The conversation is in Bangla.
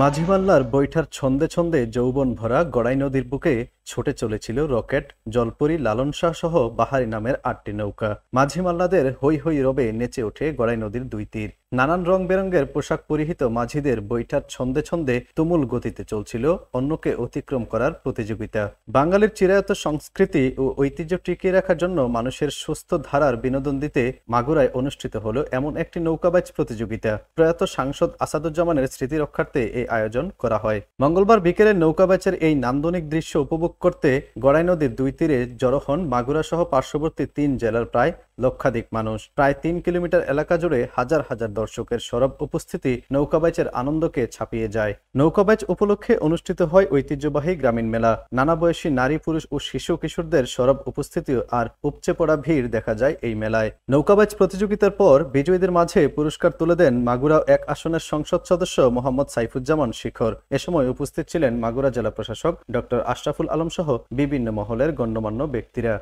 মাঝিমাল্লার বৈঠার ছন্দে ছন্দে যৌবন ভরা গড়াই নদীর বুকে ছুটে চলেছিল রকেট জলপুরি লালন শাহ সহ বাহারি নামের আটটি নৌকা মাঝিমাল্লাদের হৈ হৈ রবে নেচে ওঠে গড়াই নদীর দুই তীর নানান রং বেরঙ্গের পোশাক পরিহিত মাঝিদের বৈঠার ছন্দে ছন্দে তুমুল গতিতে চলছিল অন্যকে অতিক্রম করার প্রতিযোগিতা বাঙালির চিরায়ত সংস্কৃতি ও ঐতিহ্য টিকিয়ে রাখার জন্য মানুষের সুস্থ ধারার বিনোদন দিতে মাগুরায় অনুষ্ঠিত হল এমন একটি নৌকাবাজ প্রতিযোগিতা প্রয়াত সাংসদ আসাদুজ্জামানের স্মৃতি রক্ষার্থে এই আয়োজন করা হয় মঙ্গলবার বিকেলে নৌকাবাচের এই নান্দনিক দৃশ্য উপভোগ করতে গড়াই নদীর দুই তীরে জড়ো হন মাগুরা সহ পার্শ্ববর্তী তিন জেলার প্রায় লক্ষাধিক মানুষ প্রায় তিন কিলোমিটার এলাকা জুড়ে হাজার হাজার দর্শকের সরব উপস্থিতি নৌকাবাইচের আনন্দকে ছাপিয়ে যায় নৌকাবাইচ উপলক্ষে অনুষ্ঠিত হয় ঐতিহ্যবাহী গ্রামীণ মেলা নানা বয়সী নারী পুরুষ ও শিশু কিশোরদের সরব উপস্থিতি আর উপচে পড়া ভিড় দেখা যায় এই মেলায় নৌকাবাইচ প্রতিযোগিতার পর বিজয়ীদের মাঝে পুরস্কার তুলে দেন মাগুরা এক আসনের সংসদ সদস্য মোহাম্মদ সাইফুজ্জামান শিখর এ সময় উপস্থিত ছিলেন মাগুরা জেলা প্রশাসক ডক্টর আশরাফুল আলম সহ বিভিন্ন মহলের গণ্যমান্য ব্যক্তিরা